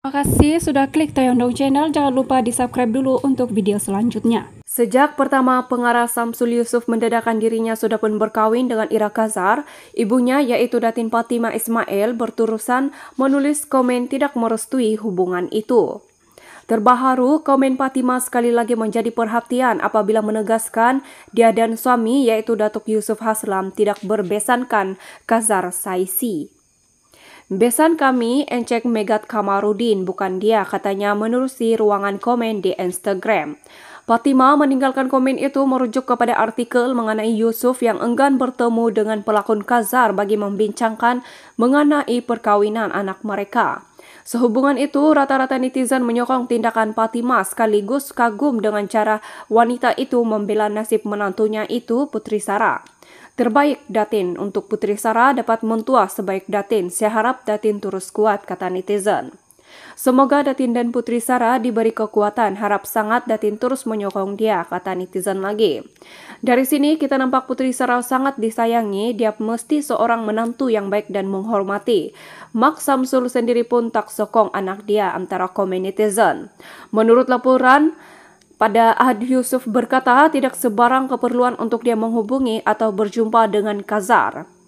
Terima kasih sudah klik dong Channel, jangan lupa di subscribe dulu untuk video selanjutnya. Sejak pertama pengarah Samsul Yusuf mendadakan dirinya sudah pun berkawin dengan Ira Kazar, ibunya yaitu Datin Fatima Ismail berturusan menulis komen tidak merestui hubungan itu. Terbaharu, komen Fatima sekali lagi menjadi perhatian apabila menegaskan dia dan suami yaitu Datuk Yusuf Haslam tidak berbesankan Kazar Saisi. Besan kami encek Megat Kamarudin, bukan dia, katanya menerusi ruangan komen di Instagram. Fatima meninggalkan komen itu merujuk kepada artikel mengenai Yusuf yang enggan bertemu dengan pelakon Kazar bagi membincangkan mengenai perkawinan anak mereka. Sehubungan itu, rata-rata netizen menyokong tindakan Fatima sekaligus kagum dengan cara wanita itu membela nasib menantunya itu Putri Sarah. Terbaik Datin untuk Putri Sarah dapat mentua sebaik Datin. Saya harap Datin terus kuat, kata netizen. Semoga Datin dan Putri Sarah diberi kekuatan, harap sangat Datin terus menyokong dia, kata netizen lagi. Dari sini kita nampak Putri Sarah sangat disayangi, dia mesti seorang menantu yang baik dan menghormati. Mak Samsul sendiri pun tak sokong anak dia antara komen netizen. Menurut laporan, pada Ahad Yusuf berkata tidak sebarang keperluan untuk dia menghubungi atau berjumpa dengan Kazar.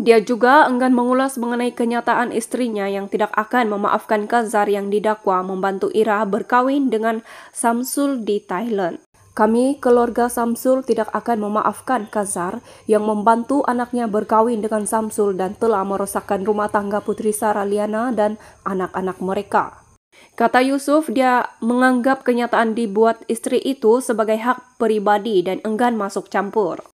Dia juga enggan mengulas mengenai kenyataan istrinya yang tidak akan memaafkan Kazar yang didakwa membantu Ira berkawin dengan Samsul di Thailand. Kami keluarga Samsul tidak akan memaafkan Kazar yang membantu anaknya berkawin dengan Samsul dan telah merosakkan rumah tangga Putri Sarah Liana dan anak-anak mereka. Kata Yusuf, dia menganggap kenyataan dibuat istri itu sebagai hak pribadi dan enggan masuk campur.